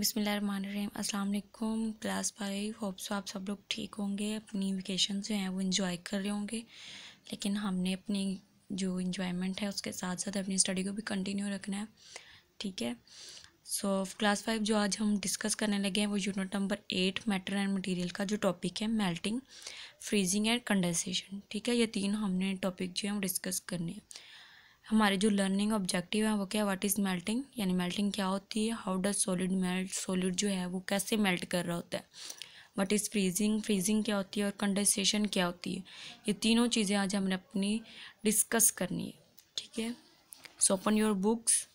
अस्सलाम वालेकुम class five hopes आप सब लोग ठीक होंगे अपनी वेकेशन जो हैं वो इन्जॉय कर रहे होंगे लेकिन हमने अपनी जो इन्जॉयमेंट है उसके साथ साथ अपनी स्टडी को भी कंटिन्यू रखना है ठीक है सो क्लास फाइव जो आज हम डिस्कस करने लगे हैं वो unit number eight matter and material का जो टॉपिक है मेल्टिंग फ्रीजिंग एंड कंडेंसेशन ठीक है ये तीन हमने टॉपिक जो है हम डिस्कस करने हैं हमारे जो लर्निंग ऑब्जेक्टिव है वो क्या व्हाट इज़ मेल्टिंग यानी मेल्टिंग क्या होती है how does solid melt solid जो है वो कैसे मेल्ट कर रहा होता है व्हाट इज़ फ्रीजिंग फ्रीजिंग क्या होती है और कंडेंसेशन क्या होती है ये तीनों चीज़ें आज हमने अपनी डिस्कस करनी है ठीक है so open your books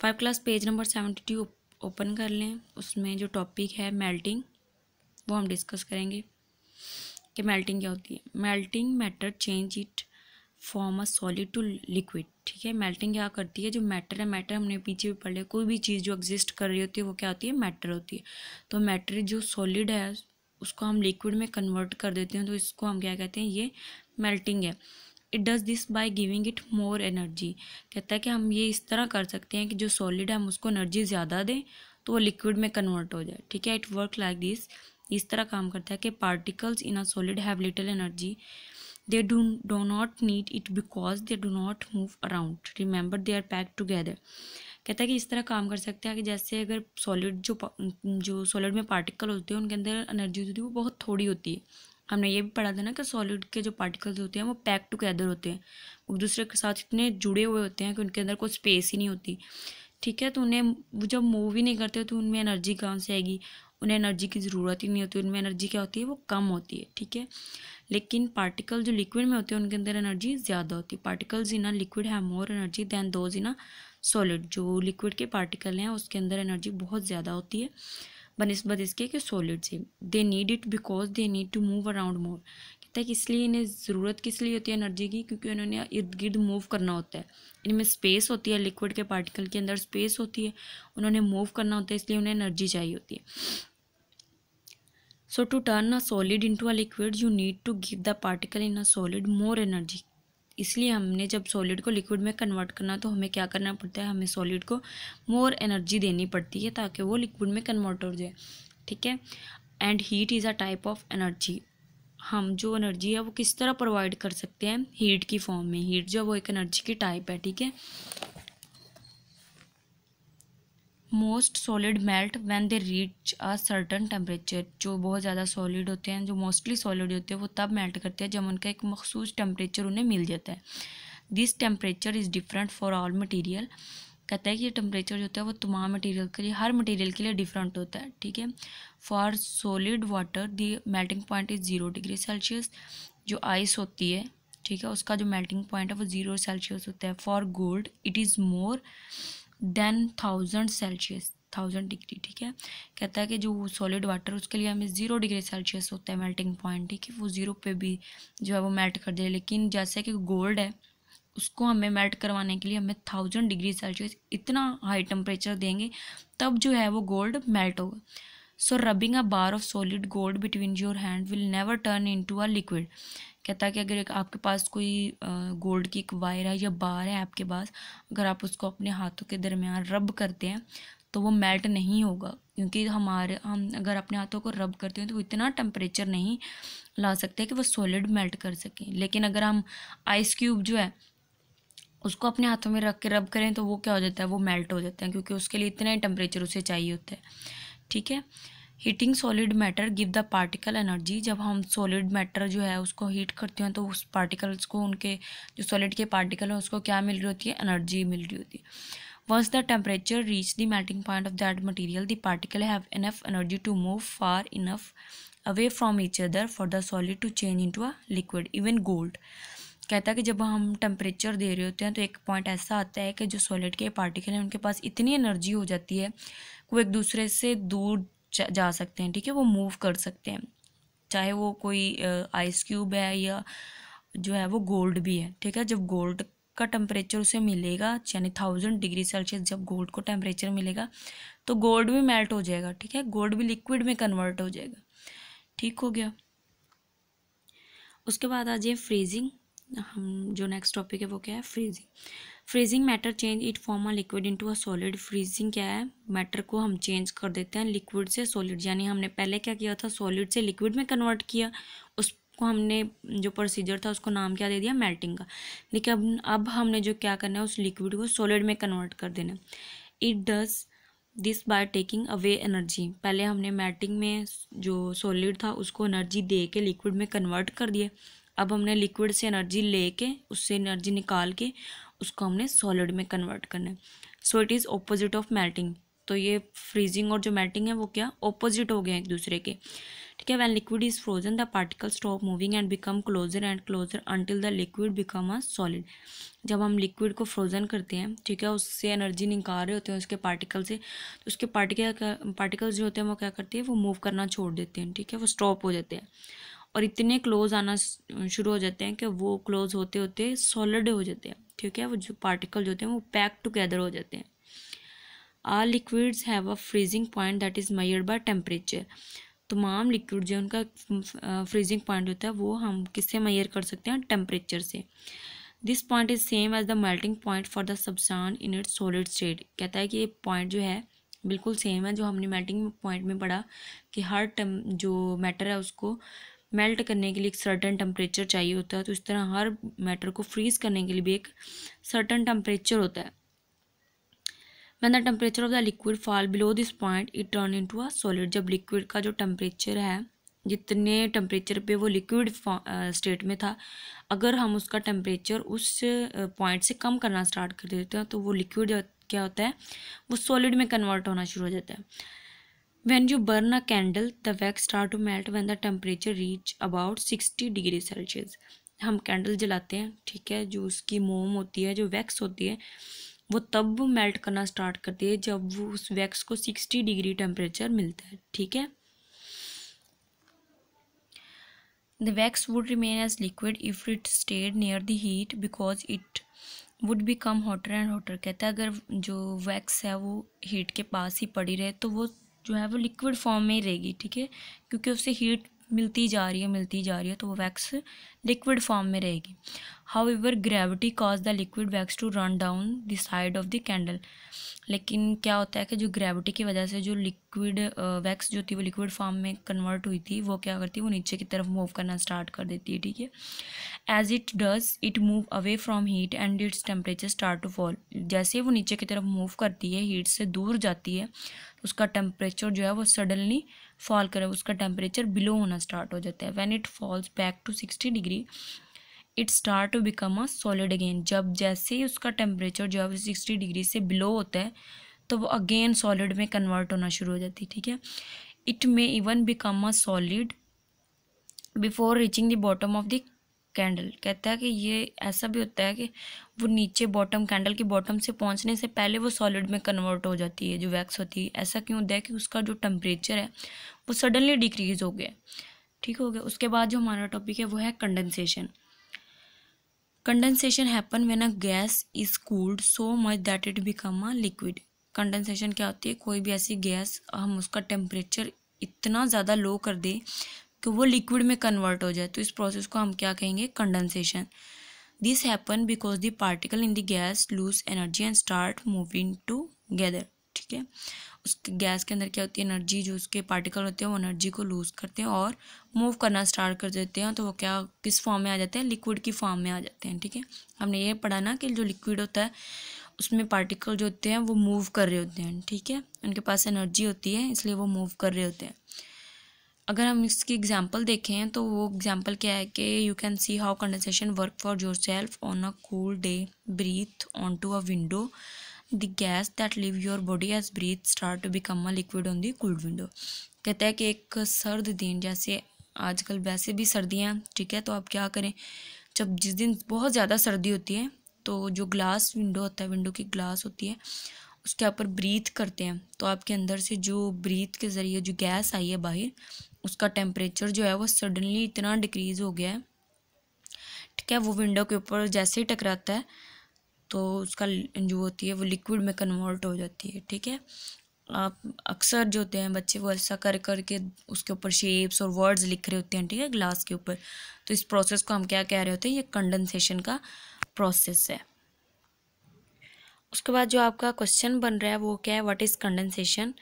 five class page number seventy two open कर लें उसमें जो टॉपिक है मेल्टिंग वो हम डिस्कस करेंगे कि मेल्टिंग क्या होती है melting matter change it from a solid to liquid ठीक है मेल्टिंग क्या करती है जो मैटर है मैटर हमने पीछे भी पढ़ लिया कोई भी चीज़ जो एग्जिस्ट कर रही होती है वो क्या होती है मैटर होती है तो मैटर जो सॉलिड है उसको हम लिक्विड में कन्वर्ट कर देते हैं तो इसको हम क्या कहते हैं ये मेल्टिंग है it does this by giving it more energy कहता है कि हम ये इस तरह कर सकते हैं कि जो सॉलिड है हम उसको एनर्जी ज़्यादा दें तो वो लिक्विड में कन्वर्ट हो जाए ठीक है इट वर्क लाइक दिस इस तरह काम करता है कि particles in a solid have little energy they do, do not need it because they do not move around remember they are packed together कहता है कि इस तरह काम कर सकते हैं कि जैसे अगर सॉलिड जो जो सॉलिड में पार्टिकल होते हैं उनके अंदर एनर्जी होती है वो बहुत थोड़ी होती है हमने ये भी पढ़ा था ना कि सॉलिड के जो पार्टिकल्स होते हैं वो पैक टुगेदर होते हैं वो दूसरे के साथ इतने जुड़े हुए होते हैं कि उनके अंदर कोई स्पेस ही नहीं होती ठीक है तो उन्हें वो जब मूव ही नहीं करते तो उनमें एनर्जी कहाँ से आएगी उन्हें एनर्जी की ज़रूरत ही नहीं होती उनमें एनर्जी क्या होती है वो कम होती है ठीक है लेकिन पार्टिकल जो लिक्विड में होते हैं उनके अंदर एनर्जी ज़्यादा होती है पार्टिकल्स इन लिक्विड है more energy than those in solid जो लिक्विड के पार्टिकल हैं उसके अंदर एनर्जी बहुत ज़्यादा होती है बनस्बत इसके कि सॉलिड से they need it because they need to move around more तक इसलिए इन्हें ज़रूरत किस लिए होती है एनर्जी की क्योंकि उन्होंने इर्द गिर्द मूव करना होता है इनमें स्पेस होती है लिक्विड के पार्टिकल के अंदर स्पेस होती है उन्होंने मूव करना होता है इसलिए उन्हें एनर्जी चाहिए होती है so to turn a solid into a liquid you need to give the particle in a solid more energy इसलिए हमने जब सॉलिड को लिक्विड में कन्वर्ट करना तो हमें क्या करना पड़ता है हमें सॉलिड को मोर एनर्जी देनी पड़ती है ताकि वो लिक्विड में कन्वर्ट हो जाए ठीक है and heat is a type of energy हम जो एनर्जी है वो किस तरह प्रोवाइड कर सकते हैं हीट की फॉर्म में हीट जो है वो एक एनर्जी की टाइप है ठीक है most solid melt when they reach a certain temperature जो बहुत ज़्यादा सॉलिड होते हैं जो मोस्टली सॉलिड होते हैं वो तब मेल्ट करते हैं जब उनका एक मखसूस टेम्परेचर उन्हें मिल जाता है this temperature is different for all material कहता है कि टेम्परेचर जो होता है वो तमाम मटेरियल के लिए हर मटेरियल के लिए डिफरेंट होता है ठीक है for solid water the melting point is zero degree Celsius जो आइस होती है ठीक है उसका जो मेल्टिंग पॉइंट है वो ज़ीरो सेल्सियस होता है for gold it is more than thousand Celsius thousand degree ठीक है कहता है कि जो सॉलिड वाटर उसके लिए हमें ज़ीरो डिग्री सेल्सियस होता है मेल्टिंग पॉइंट ठीक है वो ज़ीरो पे भी जो है वो मेल्ट कर दे लेकिन जैसे कि गोल्ड है उसको हमें मेल्ट करवाने के लिए हमें थाउजेंड डिग्री सेल्सियस इतना हाई टेम्परेचर देंगे तब जो है वो गोल्ड मेल्ट होगा so rubbing a bar of solid gold between your hand will never turn into a liquid कहता है कि अगर आपके पास कोई गोल्ड की एक वायर है या बार है आपके पास अगर आप उसको अपने हाथों के दरमियान रब करते हैं तो वो मेल्ट नहीं होगा क्योंकि हमारे हम अगर अपने हाथों को रब करते हैं तो इतना टेम्परेचर नहीं ला सकते कि वो सॉलिड मेल्ट कर सकें लेकिन अगर हम आइस क्यूब जो है उसको अपने हाथों में रख के रब करें तो वो क्या हो जाता है वो मेल्ट हो जाता है क्योंकि उसके लिए इतना ही टेम्परेचर उसे चाहिए होता है ठीक है heating solid matter give the particle energy जब हम सॉलिड मैटर जो है उसको हीट करते हैं तो उस पार्टिकल्स को उनके जो सॉलिड के पार्टिकल हैं उसको क्या मिल रही होती है एनर्जी मिल रही होती है the temperature reach the melting point of that material the particle have enough energy to move far enough away from each other for the solid to change into a liquid even gold कहता है कि जब हम temperature दे रहे होते हैं तो एक पॉइंट ऐसा आता है कि जो सॉलिड के पार्टिकल हैं उनके पास इतनी एनर्जी हो जाती है कि वो एक दूसरे से दूर जा सकते हैं ठीक है वो मूव कर सकते हैं चाहे वो कोई आइस क्यूब है या जो है वो गोल्ड भी है ठीक है जब गोल्ड का टेम्परेचर उसे मिलेगा यानी थाउजेंड डिग्री सेल्सियस जब गोल्ड को टेम्परेचर मिलेगा तो गोल्ड भी मेल्ट हो जाएगा ठीक है गोल्ड भी लिक्विड में कन्वर्ट हो जाएगा ठीक हो गया उसके बाद आ जाए फ्रीजिंग हम जो नेक्स्ट टॉपिक है वो क्या है freezing freezing matter change it from a liquid into a solid freezing क्या है मैटर को हम चेंज कर देते हैं लिक्विड से सॉलिड यानी हमने पहले क्या किया था सॉलिड से लिक्विड में कन्वर्ट किया उसको हमने जो प्रोसीजर था उसको नाम क्या दे दिया मेल्टिंग का लेकिन अब अब हमने जो क्या करना है उस लिक्विड को सॉलिड में कन्वर्ट कर देना it does this by taking away energy पहले हमने मेल्टिंग में जो सॉलिड था उसको एनर्जी दे के लिक्विड में कन्वर्ट कर दिया अब हमने लिक्विड से एनर्जी लेके उससे एनर्जी निकाल के उसको हमने सॉलिड में कन्वर्ट करना है so it is opposite of melting तो ये फ्रीजिंग और जो मेल्टिंग है वो क्या ऑपोजिट हो गए हैं एक दूसरे के ठीक है when liquid is frozen the particle stop moving and become closer and closer until the liquid become a solid जब हम लिक्विड को फ्रोजन करते हैं ठीक है उससे एनर्जी निकाल रहे होते हैं उसके पार्टिकल से तो उसके पार्टिकल पार्टिकल्स जो होते हैं वो क्या करते हैं वो मूव करना छोड़ देते हैं ठीक है वो स्टॉप हो जाते हैं और इतने क्लोज आना शुरू हो जाते हैं कि वो क्लोज होते होते सॉलिड हो जाते हैं ठीक है वो जो पार्टिकल जो होते हैं वो पैक टुगेदर हो जाते हैं all liquids have a freezing point that is measured by temperature तमाम लिक्विड जो उनका फ्रीजिंग पॉइंट होता है वो हम किससे मैयर कर सकते हैं टेम्परेचर से this point is same as the melting point for the substance in its solid state कहता है कि ये पॉइंट जो है बिल्कुल सेम है जो हमने मेल्टिंग पॉइंट में पढ़ा कि हर टम जो मैटर है उसको मेल्ट करने के लिए एक सर्टन टेम्परेचर चाहिए होता है तो इस तरह हर मैटर को फ्रीज करने के लिए भी एक सर्टन टेम्परेचर होता है when the temperature of the liquid fall below this point it turn into a solid जब लिक्विड का जो टेम्परेचर है जितने टेम्परेचर पे वो लिक्विड स्टेट में था अगर हम उसका टेम्परेचर उस पॉइंट से कम करना स्टार्ट कर देते हैं तो वो लिक्विड क्या होता है वो सॉलिड में कन्वर्ट होना शुरू हो जाता है When you burn a candle, the wax start to melt when the temperature reach about 60 degree Celsius. हम कैंडल जलाते हैं ठीक है जो उसकी मोम होती है जो वैक्स होती है वो तब मेल्ट करना स्टार्ट करती है जब वो उस वैक्स को सिक्सटी डिग्री टेम्परेचर मिलता है ठीक है The wax would remain as liquid if it stayed near the heat because it would become hotter and hotter. कहता है अगर जो वैक्स है वो हीट के पास ही पड़ी रहे तो वो जो है वो लिक्विड फॉर्म में ही रहेगी ठीक है क्योंकि उससे हीट मिलती जा रही है मिलती जा रही है तो वो वैक्स लिक्विड फॉर्म में रहेगी however gravity cause the liquid wax to run down the side of the candle लेकिन क्या होता है कि जो ग्रेविटी की वजह से जो लिक्विड वैक्स जो थी वो लिक्विड फॉर्म में कन्वर्ट हुई थी वो क्या करती है वो नीचे की तरफ मूव करना स्टार्ट कर देती है ठीक है as it does it move away from heat and its temperature start to fall जैसे वो नीचे की तरफ मूव करती है हीट से दूर जाती है तो उसका टेम्परेचर जो है वो सडनली फॉल करे उसका टेम्परेचर बिलो होना स्टार्ट हो जाता है when it falls back to sixty degree it start to become a solid again जब जैसे ही उसका टेम्परेचर जो है वो सिक्सटी डिग्री से बिलो होता है तो वो अगेन सॉलिड में कन्वर्ट होना शुरू हो जाती है ठीक है it may even become a solid before reaching the bottom of the candle कहता है कि ये ऐसा भी होता है कि वो नीचे बॉटम कैंडल की बॉटम से पहुंचने से पहले वो सॉलिड में कन्वर्ट हो जाती है जो वैक्स होती है ऐसा क्यों होता है कि उसका जो टेम्परेचर है वो सडनली डिक्रीज हो गया ठीक हो गया उसके बाद जो हमारा टॉपिक है वो है condensation condensation happen when a gas is cooled so much that it become a liquid condensation क्या होती है कोई भी ऐसी गैस हम उसका टेम्परेचर इतना ज़्यादा लो कर दें कि तो वो लिक्विड में कन्वर्ट हो जाए तो इस प्रोसेस को हम क्या कहेंगे condensation this happen because the particle in the gas lose energy and start moving together ठीक है उस गैस के अंदर क्या होती है एनर्जी जो उसके पार्टिकल होते हैं वो एनर्जी को लूज़ करते हैं और मूव करना स्टार्ट कर देते हैं तो वो क्या किस फॉर्म में आ जाते हैं लिक्विड की फॉर्म में आ जाते हैं ठीक है हमने ये पढ़ा ना कि जो लिक्विड होता है उसमें पार्टिकल जो होते हैं वो मूव कर रहे होते हैं ठीक है उनके पास एनर्जी होती है इसलिए वो मूव कर रहे होते हैं अगर हम इसकी एग्जांपल देखें तो वो एग्जांपल क्या है कि you can see how condensation work for yourself on a cool day breathe on to a window the gas that leave your body as breath start to become a liquid on the cooled window कहता है कि एक सर्द दिन जैसे आजकल वैसे भी सर्दियाँ ठीक है तो आप क्या करें जब जिस दिन बहुत ज़्यादा सर्दी होती है तो जो ग्लास विंडो होता है विंडो की ग्लास होती है उसके ऊपर ब्रीथ करते हैं तो आपके अंदर से जो ब्रीथ के ज़रिए जो गैस आई है बाहर उसका टेम्परेचर जो है वो सडनली इतना डिक्रीज़ हो गया है ठीक है वो विंडो के ऊपर जैसे ही टकराता है तो उसका जो होती है वो लिक्विड में कन्वर्ट हो जाती है ठीक है आप अक्सर जो होते हैं बच्चे वो ऐसा कर करके उसके ऊपर शेप्स और वर्ड्स लिख रहे होते हैं ठीक है ग्लास के ऊपर तो इस प्रोसेस को हम क्या कह रहे होते हैं ये कंडेंसेशन का प्रोसेस है उसके बाद जो आपका क्वेश्चन बन रहा है वो क्या है व्हाट इज़ कंडेंसेशन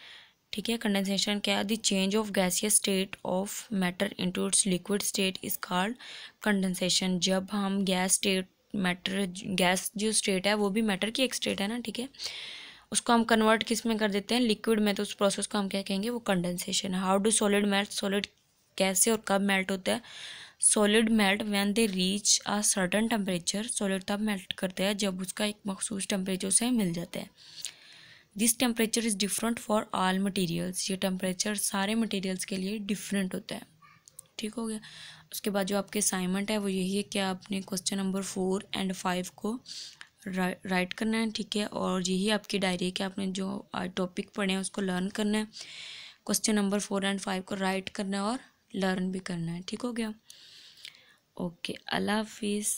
ठीक है कंडेंसेशन क्या है the change of gaseous state of matter into its liquid state is called condensation जब हम गैस स्टेट मैटर गैस जो स्टेट है वो भी मैटर की एक स्टेट है ना ठीक है उसको हम कन्वर्ट किस में कर देते हैं लिक्विड में तो उस प्रोसेस को हम क्या कहेंगे वो condensation how do solid melt solid कैसे और कब मेल्ट होता है solid melt when they reach a certain temperature solid तब मेल्ट करते हैं जब उसका एक मखसूस टेम्परेचर से मिल जाता है this temperature is different for all materials ये टेम्परेचर सारे मटेरियल्स के लिए डिफरेंट होता है ठीक हो गया उसके बाद जो आपके असाइनमेंट है वो यही है कि आपने question number four and five को राइट करना है ठीक है और यही आपकी डायरी है कि आपने जो टॉपिक पढ़े हैं उसको लर्न करना है question number four and five को राइट करना है और लर्न भी करना है ठीक हो गया ओके अल्लाह हाफिज़